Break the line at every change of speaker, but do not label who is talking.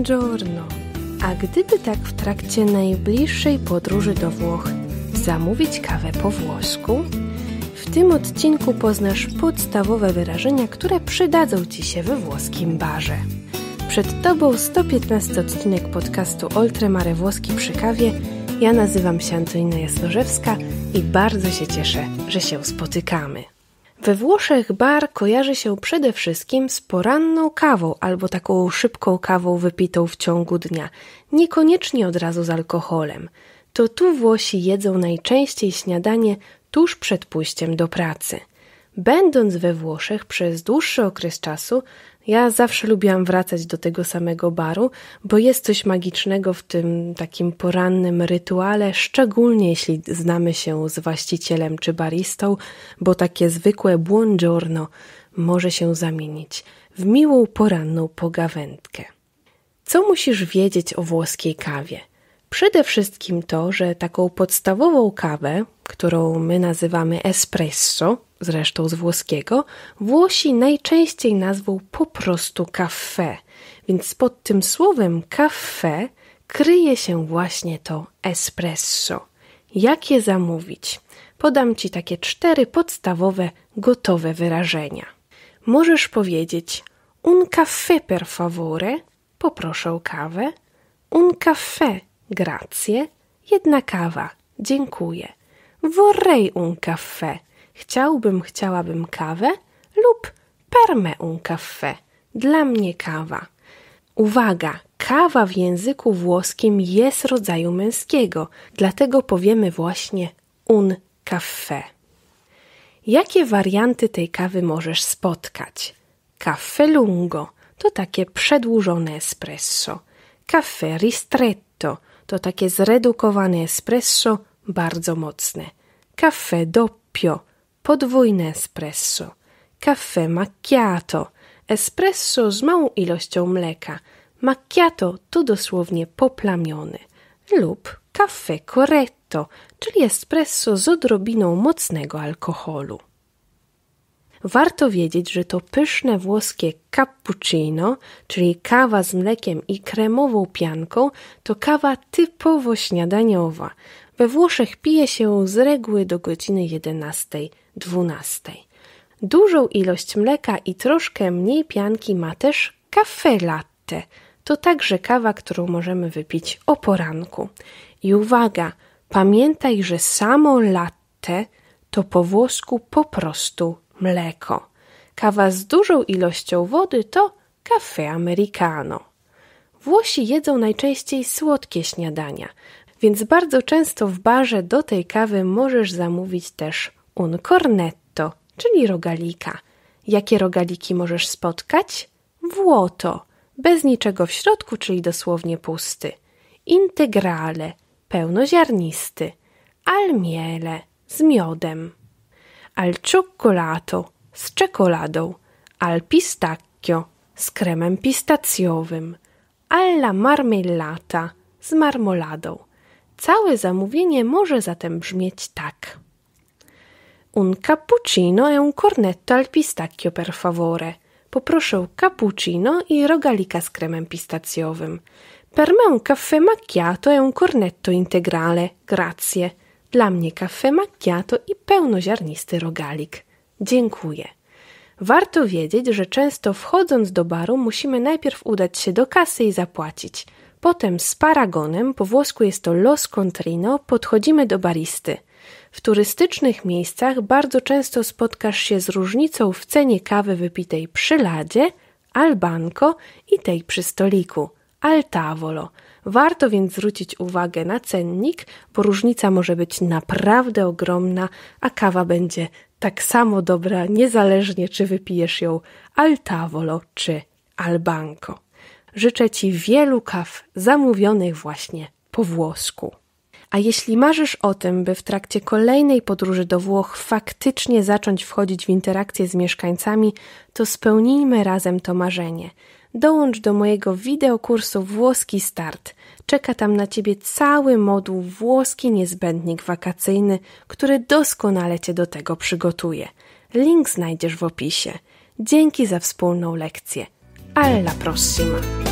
Buongiorno. A gdyby tak w trakcie najbliższej podróży do Włoch zamówić kawę po włosku? W tym odcinku poznasz podstawowe wyrażenia, które przydadzą Ci się we włoskim barze. Przed Tobą 115 odcinek podcastu Oltremare Włoski przy kawie. Ja nazywam się Antonina Jasnorzewska i bardzo się cieszę, że się spotykamy. We Włoszech bar kojarzy się przede wszystkim z poranną kawą albo taką szybką kawą wypitą w ciągu dnia, niekoniecznie od razu z alkoholem. To tu Włosi jedzą najczęściej śniadanie tuż przed pójściem do pracy. Będąc we Włoszech przez dłuższy okres czasu, ja zawsze lubiłam wracać do tego samego baru, bo jest coś magicznego w tym takim porannym rytuale, szczególnie jeśli znamy się z właścicielem czy baristą, bo takie zwykłe buongiorno może się zamienić w miłą poranną pogawędkę. Co musisz wiedzieć o włoskiej kawie? Przede wszystkim to, że taką podstawową kawę, którą my nazywamy espresso, zresztą z włoskiego, Włosi najczęściej nazwą po prostu kaffe. Więc pod tym słowem kaffe kryje się właśnie to espresso. Jak je zamówić? Podam Ci takie cztery podstawowe, gotowe wyrażenia. Możesz powiedzieć un caffè per favore, poproszę kawę, un caffè Grazie. Jedna kawa. Dziękuję. Vorrei un caffè. Chciałbym, chciałabym kawę lub per me un caffè. Dla mnie kawa. Uwaga, kawa w języku włoskim jest rodzaju męskiego, dlatego powiemy właśnie un caffè. Jakie warianty tej kawy możesz spotkać? Caffè lungo to takie przedłużone espresso. Caffè ristretto – to takie zredukowane espresso bardzo mocne. Caffè doppio, podwójne espresso. Caffè macchiato, espresso z małą ilością mleka. Macchiato to dosłownie poplamiony. Lub caffè corretto, czyli espresso z odrobiną mocnego alkoholu. Warto wiedzieć, że to pyszne włoskie cappuccino, czyli kawa z mlekiem i kremową pianką, to kawa typowo śniadaniowa. We Włoszech pije się ją z reguły do godziny 11-12. Dużą ilość mleka i troszkę mniej pianki ma też caffè latte. To także kawa, którą możemy wypić o poranku. I uwaga, pamiętaj, że samo latte to po włosku po prostu mleko. Kawa z dużą ilością wody to caffè americano. Włosi jedzą najczęściej słodkie śniadania, więc bardzo często w barze do tej kawy możesz zamówić też un cornetto, czyli rogalika. Jakie rogaliki możesz spotkać? Włoto, bez niczego w środku, czyli dosłownie pusty. Integrale, pełnoziarnisty. Almiele, z miodem al cioccolato z czekoladą, al pistacchio z kremem pistacjowym, alla marmellata z marmoladą. Całe zamówienie może zatem brzmieć tak. Un cappuccino e un cornetto al pistacchio per favore. Poproszę cappuccino i rogalika z kremem pistacjowym. Per me un caffè macchiato e un cornetto integrale, grazie. Dla mnie kafe macchiato i pełnoziarnisty rogalik. Dziękuję. Warto wiedzieć, że często wchodząc do baru musimy najpierw udać się do kasy i zapłacić. Potem z paragonem, po włosku jest to los contrino, podchodzimy do baristy. W turystycznych miejscach bardzo często spotkasz się z różnicą w cenie kawy wypitej przy ladzie, albanko i tej przy stoliku – al tavolo. Warto więc zwrócić uwagę na cennik, bo różnica może być naprawdę ogromna, a kawa będzie tak samo dobra, niezależnie czy wypijesz ją al tavolo czy al banco. Życzę Ci wielu kaw zamówionych właśnie po włosku. A jeśli marzysz o tym, by w trakcie kolejnej podróży do Włoch faktycznie zacząć wchodzić w interakcję z mieszkańcami, to spełnijmy razem to marzenie – dołącz do mojego wideokursu Włoski Start. Czeka tam na Ciebie cały moduł Włoski Niezbędnik Wakacyjny, który doskonale Cię do tego przygotuje. Link znajdziesz w opisie. Dzięki za wspólną lekcję. Alla prossima!